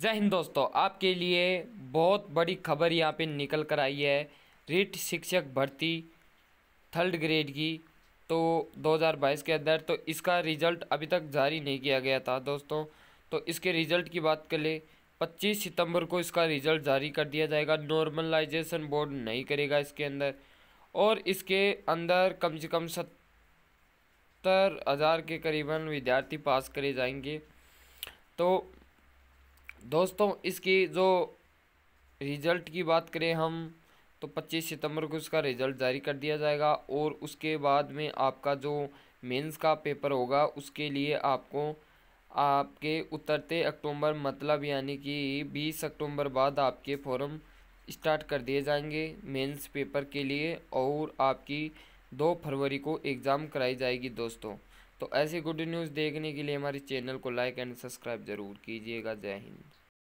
जय हिंद दोस्तों आपके लिए बहुत बड़ी खबर यहाँ पे निकल कर आई है रिट शिक्षक भर्ती थर्ड ग्रेड की तो 2022 के अंदर तो इसका रिज़ल्ट अभी तक जारी नहीं किया गया था दोस्तों तो इसके रिज़ल्ट की बात कर ले 25 सितंबर को इसका रिज़ल्ट जारी कर दिया जाएगा नॉर्मलाइजेशन बोर्ड नहीं करेगा इसके अंदर और इसके अंदर कम से कम सत्तर हज़ार के करीबन विद्यार्थी पास करे जाएंगे तो दोस्तों इसकी जो रिज़ल्ट की बात करें हम तो 25 सितंबर को इसका रिज़ल्ट जारी कर दिया जाएगा और उसके बाद में आपका जो मेंस का पेपर होगा उसके लिए आपको आपके उतरते अक्टूबर मतलब यानी कि 20 अक्टूबर बाद आपके फॉर्म स्टार्ट कर दिए जाएंगे मेंस पेपर के लिए और आपकी दो फरवरी को एग्ज़ाम कराई जाएगी दोस्तों तो ऐसे गुड न्यूज़ देखने के लिए हमारे चैनल को लाइक एंड सब्सक्राइब ज़रूर कीजिएगा जय हिंद